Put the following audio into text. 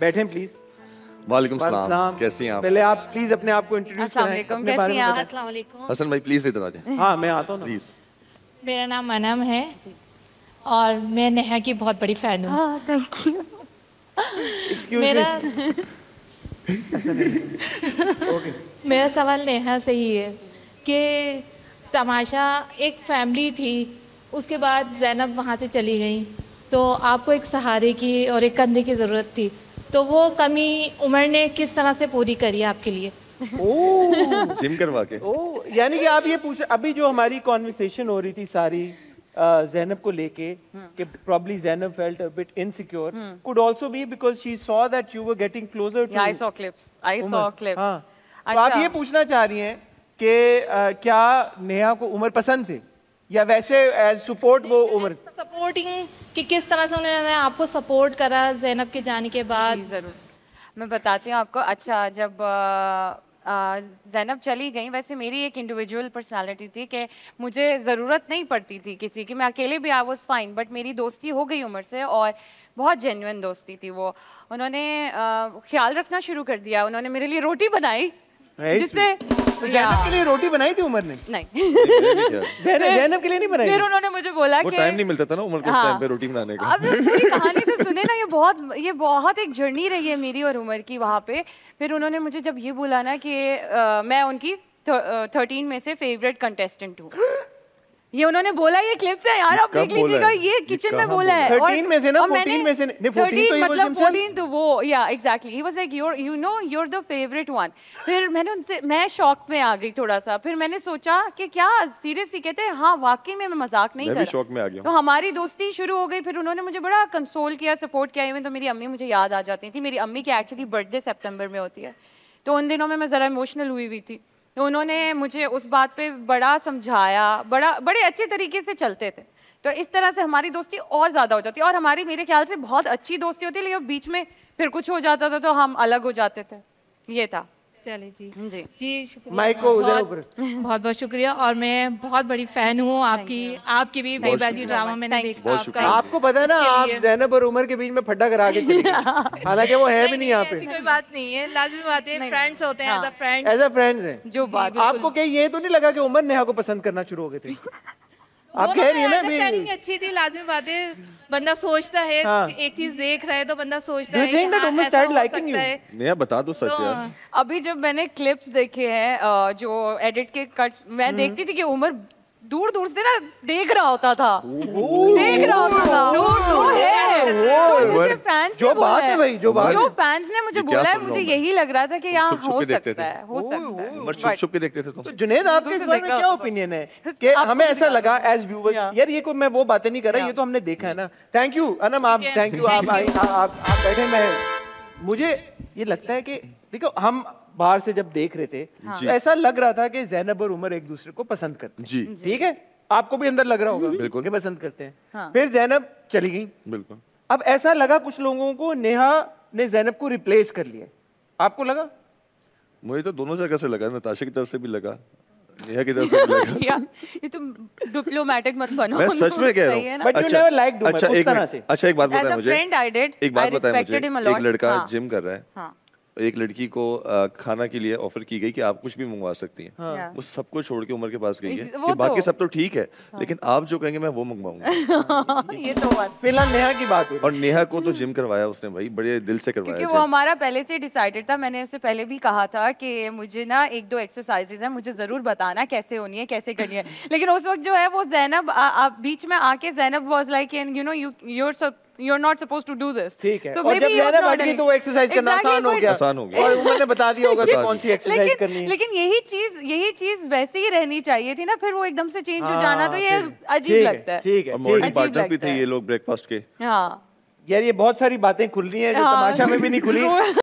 बैठे प्लीज वालेकुम सलाम कैसी हैं आप पहले आप प्लीज अपने आप को इंट्रोड्यूस करें अस्सलाम वालेकुम हसन भाई प्लीज इधर आ जाएं हां मैं आता हूं प्लीज मेरा नाम अनम है और मैं नेहा की बहुत बड़ी फैन हूँ थैंक हाँ, यू मेरा मेरा सवाल नेहा से ही है कि तमाशा एक फैमिली थी उसके बाद जैनब वहाँ से चली गई तो आपको एक सहारे की और एक कंधे की ज़रूरत थी तो वो कमी उमर ने किस तरह से पूरी करी आपके लिए जिम करवा के ओ यानी कि आप ये पूछ अभी जो हमारी कॉन्वर्सेशन हो रही थी सारी जैनब को लेके हम्म। कि probably Zainab felt a bit insecure could also be because she saw that you were getting closer to I saw clips I saw clips तो आप अच्छा। ये पूछना चाह रही हैं कि क्या नेहा को उमर पसंद थी या वैसे एज सपोर्ट वो उम्र सपोर्टिंग कि किस तरह से उन्होंने आपको सपोर्ट करा जैनब के जाने के बाद ज़रूर मैं बताती हूँ आपको अच्छा जब जैनब चली गई वैसे मेरी एक इंडिविजुअल पर्सनालिटी थी कि मुझे ज़रूरत नहीं पड़ती थी किसी की मैं अकेले भी आई वॉज फाइन बट मेरी दोस्ती हो गई उम्र से और बहुत जेन्यून दोस्ती थी वो उन्होंने ख्याल रखना शुरू कर दिया उन्होंने मेरे लिए रोटी बनाई जिससे तो जैनब के लिए रोटी बनाई थी उमर ने नहीं जैनब के लिए नहीं बनाई फिर उन्होंने मुझे बोला कि टाइम नहीं मिलता था ना उमर को टाइम हाँ। पे रोटी बनाने का अब कहानी तो सुने ना ये बहुत ये बहुत एक जर्नी रही है मेरी और उमर की वहाँ पे फिर उन्होंने मुझे जब ये बोला ना कि मैं उनकी थर्टीन में से फेवरेट कंटेस्टेंट हूँ ये उन्होंने बोला ये क्लिप्स है यार आप देख लीजिएगा ये किचन में बोला है थर्टीन में से ना फोर्टीन में से नहीं फोर्टीन तो मतलब फोर्टीन तो वो या exactly he was like your you know your the favourite one फिर मैंने उनसे मैं शॉक में आ गई थोड़ा सा फिर मैंने सोचा कि क्या सीरियसली कहते हैं हाँ वाकई में मैं मजाक नहीं कर शॉक में आ गया तो हमारी दोस्ती शुरू हो गई फिर उन्होंने मुझे बड़ा कंसोल किया सपोर्ट किया इवन तो मेरी अम्मी मुझे याद आ जाती थी मेरी अम्मी की एक्चुअली बर्थडे सेप्टेम्बर में होती है तो उन दिनों में मैं ज़रा इमोशनल हुई हुई थी तो उन्होंने मुझे उस बात पे बड़ा समझाया बड़ा बड़े अच्छे तरीके से चलते थे तो इस तरह से हमारी दोस्ती और ज़्यादा हो जाती और हमारी मेरे ख्याल से बहुत अच्छी दोस्ती होती लेकिन बीच में फिर कुछ हो जाता था तो हम अलग हो जाते थे ये था जी जी को उधर ऊपर बहुत बहुत शुक्रिया और मैं बहुत बड़ी फैन हूँ आपकी आपकी भी बाजी ड्रामा मैंने देखा आपको पता है ना आप जैनब और उमर के बीच में फड्डा करा के हालांकि वो है भी नहीं यहाँ पे कोई बात नहीं है लाजमी बात है फ्रेंड्स होते हैं एज अ फ्रेंड है जो बात आपको क्या ये तो नहीं लगा की उमर नेहा को पसंद करना शुरू हो गए थे आप कह तो रही है ना अच्छी थी लाजमी बात है बंदा सोचता है हाँ। एक चीज देख रहा है तो बंदा सोचता है नया हाँ, बता दो सच तो यार अभी जब मैंने क्लिप्स देखे हैं जो एडिट के कट मैं हम्म। देखती थी कि उमर दूर दूर से ना देख रहा होता था देख रहा होता था दूर दूर है फैंस जो बात है भाई जो बात जो फैंस ने मुझे बोला है मुझे यही लग रहा था कि यहाँ हो सकता है हो सकता है मगर छुप के देखते थे तो जुनेद आपके इस बारे में क्या ओपिनियन है कि हमें ऐसा लगा एज व्यूअर्स यार ये कोई मैं वो बातें नहीं कर रहा ये तो हमने देखा है ना थैंक यू अनम आप थैंक यू आप आप बैठे मैं मुझे ये लगता है कि देखो हम बाहर से जब देख रहे थे हाँ। तो ऐसा लग रहा था कि जैनब और उमर एक दूसरे को पसंद करते हैं जी ठीक है आपको भी अंदर लग रहा होगा बिल्कुल पसंद करते हैं हाँ। फिर जैनब चली गई बिल्कुल अब ऐसा लगा कुछ लोगों को नेहा ने जैनब को रिप्लेस कर लिया आपको लगा मुझे तो दोनों जगह से लगा नताशा की तरफ से भी लगा नेहा की तरफ से भी लगा या, ये तुम डिप्लोमेटिक मत बनो मैं सच में कह रहा हूं but you never like do अच्छा, अच्छा एक तरह से अच्छा एक बात बताएं मुझे एक बात बताएं मुझे एक लड़का जिम हाँ। कर रहा है हाँ। एक लड़की को खाना के लिए ऑफर की गई कि आप कुछ भी मंगवा सकती हैं हाँ। वो सबको छोड़ के उम्र के पास गई है कि बाकी तो। सब तो ठीक है हाँ। लेकिन आप जो कहेंगे मैं वो मंगवाऊंगा ये तो बात फिलहाल नेहा की बात हुई और नेहा को तो जिम करवाया उसने भाई बड़े दिल से करवाया क्योंकि वो हमारा पहले से डिसाइडेड था मैंने उससे पहले भी कहा था कि मुझे ना एक दो एक्सरसाइजेज है मुझे जरूर बताना कैसे होनी है कैसे करनी है लेकिन उस वक्त जो है वो जैनब बीच में आके Zainab was like you know you your you are not suppose to do this ठीक है so और जब ज्यादा बढ़ गई तो वो एक्सरसाइज करना आसान हो गया आसान हो गया और उन्होंने बता दिया होगा कौन सी एक्सरसाइज करनी है लेकिन यही चीज यही चीज वैसे ही रहनी चाहिए थी ना फिर वो एकदम से चेंज हो हाँ, जाना तो ये अजीब लगता है ठीक है मॉर्निंग भी थे ये लोग ब्रेकफास्ट के हां यार ये बहुत सारी बातें खुल रही हैं जो हाँ। तमाशा में भी नहीं खुली